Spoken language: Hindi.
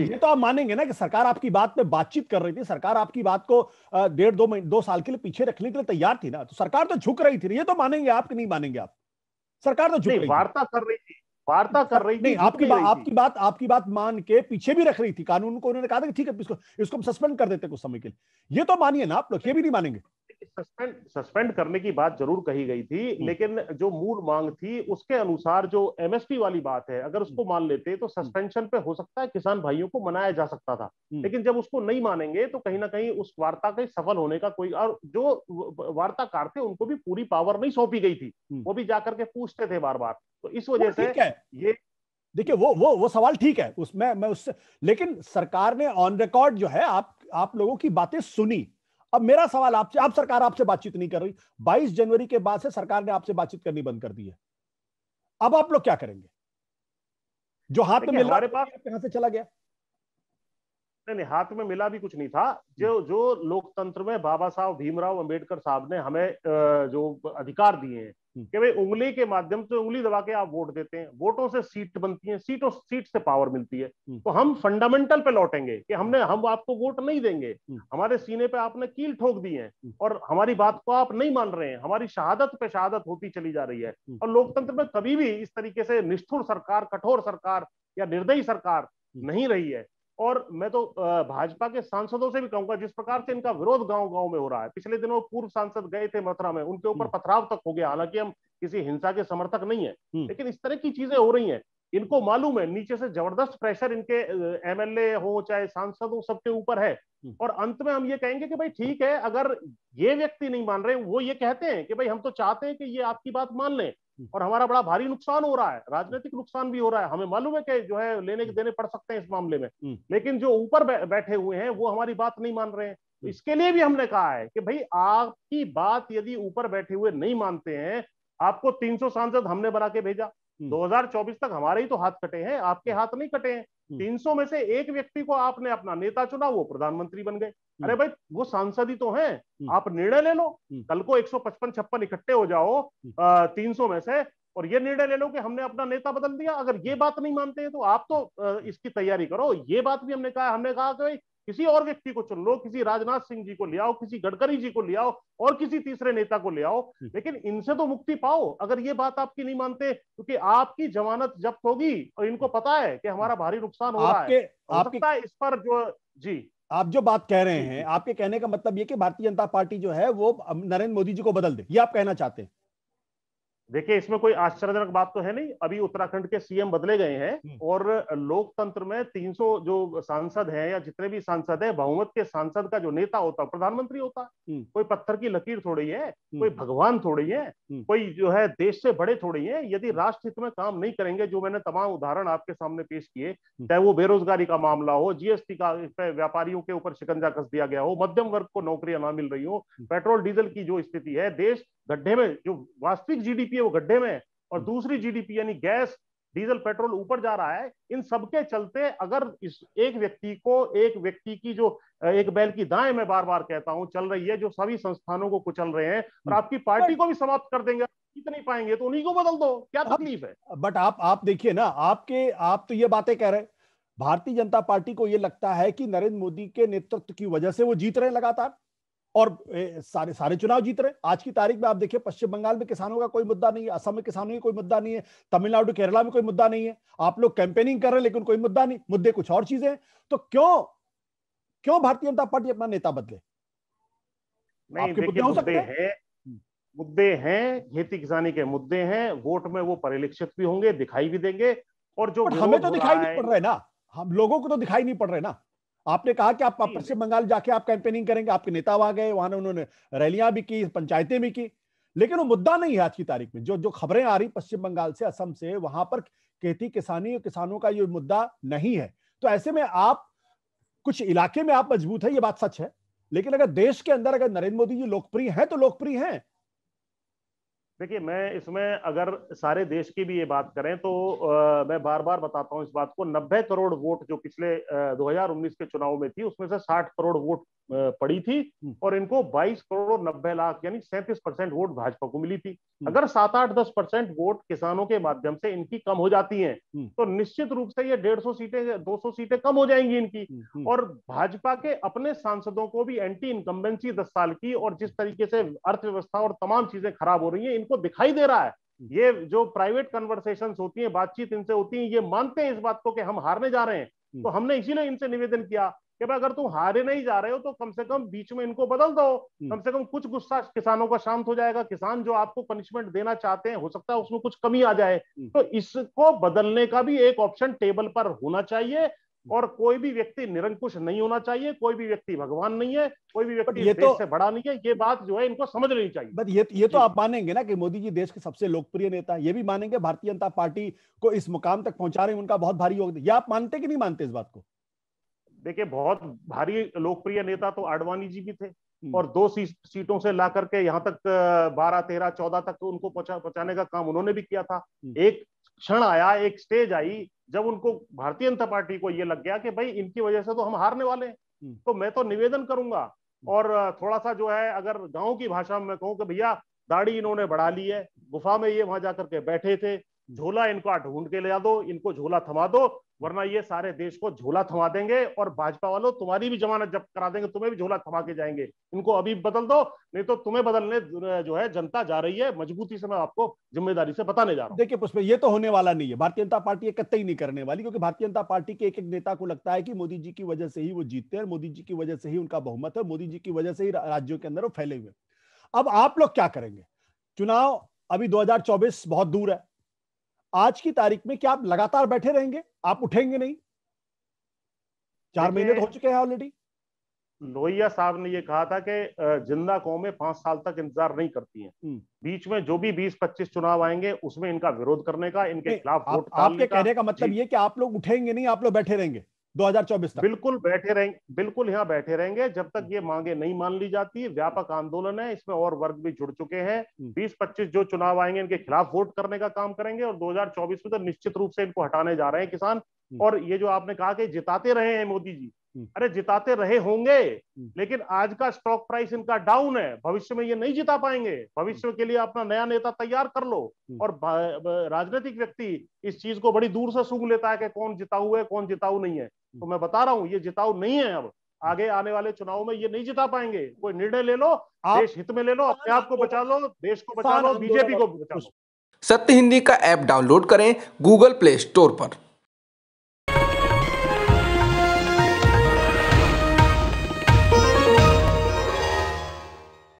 ये तो आप मानेंगे ना कि सरकार आपकी बात पे बातचीत कर रही थी सरकार आपकी बात को डेढ़ दो महीने दो साल के लिए पीछे रखने के लिए तैयार थी ना तो सरकार तो झुक रही थी ये तो मानेंगे आप कि नहीं मानेंगे आप सरकार तो झुक रही वार्ता कर रही थी वार्ता कर रही नहीं आपकी बात आपकी बात आपकी बात मान के पीछे भी रख रही थी कानून को उन्होंने कहा था कि ठीक है इसको इसको हम सस्पेंड कर देते कुछ समय के लिए ये तो मानिए ना आप लोग ये भी नहीं मानेंगे सस्पेंड सस्पेंड करने की बात जरूर कही गई थी हम्म। लेकिन जो मूल मांग थी उसके अनुसार जो एमएसपी वाली बात है अगर उसको हम्म। मान लेते तो सस्पेंशन पे हो सकता है किसान भाइयों को मनाया जा सकता था हम्म। लेकिन जब उसको नहीं मानेंगे तो कहीं ना कहीं उस वार्ता के सफल होने का कोई और जो वार्ताकार थे उनको भी पूरी पावर नहीं सौंपी गई थी वो भी जाकर के पूछते थे बार बार तो इस वजह से ये देखिए वो वो वो सवाल ठीक है उसमें मैं उससे लेकिन सरकार ने ऑन रिकॉर्ड जो है आप आप लोगों की बातें सुनी अब मेरा सवाल आपसे आप सरकार आपसे बातचीत नहीं कर रही बाईस जनवरी के बाद से सरकार ने आपसे बातचीत करनी बंद कर दी है अब आप लोग क्या करेंगे जो हाथ में हमारे पास कहां से चला गया नहीं नहीं हाथ में मिला भी कुछ नहीं था जो जो लोकतंत्र में बाबा साहब भीमराव अंबेडकर साहब ने हमें जो अधिकार दिए हैं हम्म। कि भाई उंगली के माध्यम से उंगली दबा के आप वोट देते हैं वोटों से सीट बनती है सीटों सीट से पावर मिलती है हम्म। तो हम फंडामेंटल पे लौटेंगे कि हमने हम्म। हम आपको वोट नहीं देंगे हमारे सीने पे आपने कील ठोक दी है और हमारी बात को आप नहीं मान रहे हैं हमारी शहादत पे शहादत होती चली जा रही है और लोकतंत्र में कभी भी इस तरीके से निष्ठुर सरकार कठोर सरकार या निर्दयी सरकार नहीं रही है और मैं तो भाजपा के सांसदों से भी कहूंगा जिस प्रकार से इनका विरोध गांव गांव में हो रहा है पिछले दिनों पूर्व सांसद गए थे मथुरा में उनके ऊपर हम्म। पथराव तक हो गया हालांकि हम किसी हिंसा के समर्थक नहीं है हम्म। लेकिन इस तरह की चीजें हो रही हैं इनको मालूम है नीचे से जबरदस्त प्रेशर इनके एमएलए हो चाहे सांसद हो सबके ऊपर है हम्म। और अंत में हम ये कहेंगे कि भाई ठीक है अगर ये व्यक्ति नहीं मान रहे वो ये कहते हैं कि भाई हम तो चाहते हैं कि ये आपकी बात मान लें हम्म। और हमारा बड़ा भारी नुकसान हो रहा है राजनीतिक नुकसान भी हो रहा है हमें मालूम है कि जो है लेने के देने पड़ सकते हैं इस मामले में हम्म। लेकिन जो ऊपर बैठे हुए हैं वो हमारी बात नहीं मान रहे हैं हम्म। इसके लिए भी हमने कहा है कि भाई आपकी बात यदि ऊपर बैठे हुए नहीं मानते हैं आपको 300 सांसद हमने बना के भेजा 2024 तक हमारे ही तो हाथ कटे हैं आपके हाथ नहीं कटे हैं 300 हम्म। में से एक व्यक्ति को आपने अपना नेता चुना वो प्रधानमंत्री बन गए हम्म। अरे भाई वो सांसद ही तो हैं हम्म। आप निर्णय ले लो कल को 155 छप्पन इकट्ठे हो जाओ तीन सौ में से और ये निर्णय ले लो कि हमने अपना नेता बदल दिया अगर ये बात नहीं मानते हैं तो आप तो इसकी तैयारी करो ये बात भी हमने कहा हमने कहा कि भाई किसी और व्यक्ति को चुन लो किसी राजनाथ सिंह जी को ले आओ किसी गडकरी जी को ले आओ और किसी तीसरे नेता को ले आओ हम्म। लेकिन इनसे तो मुक्ति पाओ अगर ये बात आपकी नहीं मानते क्योंकि आपकी जमानत जब्त होगी और इनको पता है कि हमारा भारी नुकसान हो रहा है हो सकता है इस पर जो जी आप जो बात कह रहे हैं आपके कहने का मतलब ये कि भारतीय जनता पार्टी जो है वो नरेंद्र मोदी जी को बदल दे ये आप कहना चाहते हैं देखिए इसमें कोई आश्चर्यजनक बात तो है नहीं अभी उत्तराखंड के सीएम बदले गए हैं हम्म। और लोकतंत्र में 300 जो सांसद हैं या जितने भी सांसद हैं बहुमत के सांसद का जो नेता होता प्रधानमंत्री होता हम्म। कोई पत्थर की लकीर थोड़ी है हम्म। कोई भगवान थोड़ी है कोई जो है देश से बड़े थोड़ी है यदि राष्ट्र हित में काम नहीं करेंगे जो मैंने तमाम उदाहरण आपके सामने पेश किए चाहे वो बेरोजगारी का मामला हो जीएसटी का व्यापारियों के ऊपर शिकंजा कस दिया गया हो मध्यम वर्ग को नौकरियां ना मिल रही हो पेट्रोल डीजल की जो स्थिति है देश गड्ढे में जो वास्तविक जीडीपी है वो गड्ढे में और हम्म। दूसरी जीडीपी यानी गैस डीजल पेट्रोल ऊपर जा रहा है इन सबके चलते अगर इस एक व्यक्ति को एक व्यक्ति की जो एक बैल की दाएं मैं बार बार कहता हूं चल रही है जो सभी संस्थानों को कुचल रहे हैं और हम्म। आपकी पार्टी को भी समाप्त कर देंगे जीत नहीं पाएंगे तो उन्हीं को बदल दो क्या तकलीफ है बट आप आप देखिए ना आपके आप तो ये बातें कह रहे हैं भारतीय जनता पार्टी को यह लगता है कि नरेंद्र मोदी के नेतृत्व की वजह से वो जीत रहे लगातार और सारे सारे चुनाव जीत रहे आज की तारीख में आप देखिए पश्चिम बंगाल में किसानों का कोई मुद्दा नहीं है असम में किसानों का कोई मुद्दा नहीं है तमिलनाडु केरला में कोई मुद्दा नहीं है आप लोग कैंपेनिंग कर रहे हैं लेकिन कोई मुद्दा नहीं मुद्दे कुछ और चीजें हैं तो क्यों क्यों भारतीय जनता पार्टी अपना नेता बदले आपके मुद्दे हो सकते हैं मुद्दे हैं खेती किसानी के मुद्दे हैं वोट में वो परिलक्षित भी होंगे दिखाई भी देंगे और जो हमें तो दिखाई नहीं पड़ रहे ना हम लोगों को तो दिखाई नहीं पड़ रहे ना आपने कहा कि आप पश्चिम बंगाल जाके आप कैंपेनिंग करेंगे आपके नेता आ गए वहां उन्होंने रैलियां भी की पंचायतें भी की लेकिन वो मुद्दा नहीं है आज की तारीख में जो जो खबरें आ रही पश्चिम बंगाल से असम से वहां पर खेती किसानी और किसानों का ये मुद्दा नहीं है तो ऐसे में आप कुछ इलाके में आप मजबूत है ये बात सच है लेकिन अगर देश के अंदर अगर नरेंद्र मोदी जी लोकप्रिय हैं तो लोकप्रिय हैं देखिए मैं इसमें अगर सारे देश की भी ये बात करें तो आ, मैं बार बार बताता हूँ इस बात को नब्बे करोड़ वोट जो पिछले आ, 2019 के चुनाव में थी उसमें से 60 करोड़ वोट पड़ी थी हम्म। और इनको 22 करोड़ नब्बे लाख यानी 37 परसेंट वोट भाजपा को मिली थी हम्म। अगर सात आठ दस परसेंट वोट किसानों के माध्यम से इनकी कम हो जाती हैं हम्म। तो निश्चित रूप से ये 150 सौ सीटें दो सीटें कम हो जाएंगी इनकी और भाजपा के अपने सांसदों को भी एंटी इनकम्बेंसी दस साल की और जिस तरीके से अर्थव्यवस्था और तमाम चीजें खराब हो रही है इनको दिखाई दे रहा है ये जो प्राइवेट कन्वर्सेशन होती है बातचीत इनसे होती है ये मानते हैं इस बात को कि हम हारने जा रहे हैं तो हमने इसीलिए इनसे निवेदन किया कि भाई अगर तुम हारे नहीं जा रहे हो तो कम से कम बीच में इनको बदल दो हम्म। कम से कम कुछ गुस्सा किसानों का शांत हो जाएगा किसान जो आपको पनिशमेंट देना चाहते हैं हो सकता है उसमें कुछ कमी आ जाए हम्म। तो इसको बदलने का भी एक ऑप्शन टेबल पर होना चाहिए हम्म। और कोई भी व्यक्ति निरंकुश नहीं होना चाहिए कोई भी व्यक्ति भगवान नहीं है कोई भी व्यक्ति ये तो, से बड़ा नहीं है ये बात जो है इनको समझ लेनी चाहिए बट ये ये तो आप मानेंगे ना कि मोदी जी देश के सबसे लोकप्रिय नेता ये भी मानेंगे भारतीय जनता पार्टी को इस मुकाम तक पहुंचा रहे हैं उनका बहुत भारी योगदान ये आप मानते कि नहीं मानते इस बात को देखिए बहुत भारी लोकप्रिय नेता तो आडवाणी जी भी थे हम्म। और दो सी, सीटों से ला करके यहाँ तक बारह तेरह चौदह तक तो उनको पहुंचाने का काम उन्होंने भी किया था हम्म। एक क्षण आया एक स्टेज आई जब उनको भारतीय जनता पार्टी को ये लग गया कि भाई इनकी वजह से तो हम हारने वाले हैं हम्म। तो मैं तो निवेदन करूंगा और थोड़ा सा जो है अगर गांव की भाषा में कहूँ कि भैया दाढ़ी इन्होंने बढ़ा ली है गुफा में ये वहां जाकर के बैठे थे झोला इनको ढूंढ के ले दो इनको झोला थमा दो वरना ये सारे देश को झोला थमा देंगे और भाजपा वालों तुम्हारी भी जमानत जब्त करा देंगे तुम्हें भी झोला थमा के जाएंगे इनको अभी बदल दो नहीं तो तुम्हें बदलने जो है जनता जा रही है मजबूती से मैं आपको जिम्मेदारी से बताने जा रहा हूँ देखिए पुष्प ये तो होने वाला नहीं है भारतीय जनता पार्टी कतई नहीं करने वाली क्योंकि भारतीय जनता पार्टी के एक एक नेता को लगता है कि मोदी जी की वजह से ही वो जीतते हैं मोदी जी की वजह से ही उनका बहुमत है मोदी जी की वजह से ही राज्यों के अंदर वो फैले हुए अब आप लोग क्या करेंगे चुनाव अभी 2024 बहुत दूर है आज की तारीख में क्या आप लगातार बैठे रहेंगे आप उठेंगे नहीं चार महीने तो हो चुके हैं ऑलरेडी लोहिया साहब ने ये कहा था कि जिंदा कौमें पांच साल तक इंतजार नहीं करती हैं हम्म। बीच में जो भी बीस पच्चीस चुनाव आएंगे उसमें इनका विरोध करने का इनके खिलाफ वोट आपके कहने का मतलब ये कि आप लोग उठेंगे नहीं आप लोग बैठे रहेंगे 2024 तक बिल्कुल बैठे रहेंगे बिल्कुल यहाँ बैठे रहेंगे जब तक ये मांगे नहीं मान ली जाती व्यापक आंदोलन है इसमें और वर्ग भी जुड़ चुके हैं हम्म। बीस पच्चीस जो चुनाव आएंगे इनके खिलाफ वोट करने का काम करेंगे और 2024 में तो निश्चित रूप से इनको हटाने जा रहे हैं किसान हम्म। और ये जो आपने कहा कि जिताते रहे हैं मोदी जी हम्म। अरे जिताते रहे होंगे हम्म। लेकिन आज का स्टॉक प्राइस इनका डाउन है भविष्य में ये नहीं जिता पाएंगे भविष्य हम्म। के लिए अपना नया नेता तैयार कर लो और राजनीतिक व्यक्ति इस चीज को बड़ी दूर से सूंघ लेता है कि कौन जिताऊ है कौन जिताऊ नहीं है तो मैं बता रहा हूँ ये जिताऊ नहीं है अब आगे आने वाले चुनाव में ये नहीं जिता पाएंगे कोई निर्णय ले लो देश हित में ले लो अपने आप को बचा लो देश को बचा लो बीजेपी को बचा लो सत्य हिंदी का ऐप डाउनलोड करें गूगल प्ले स्टोर पर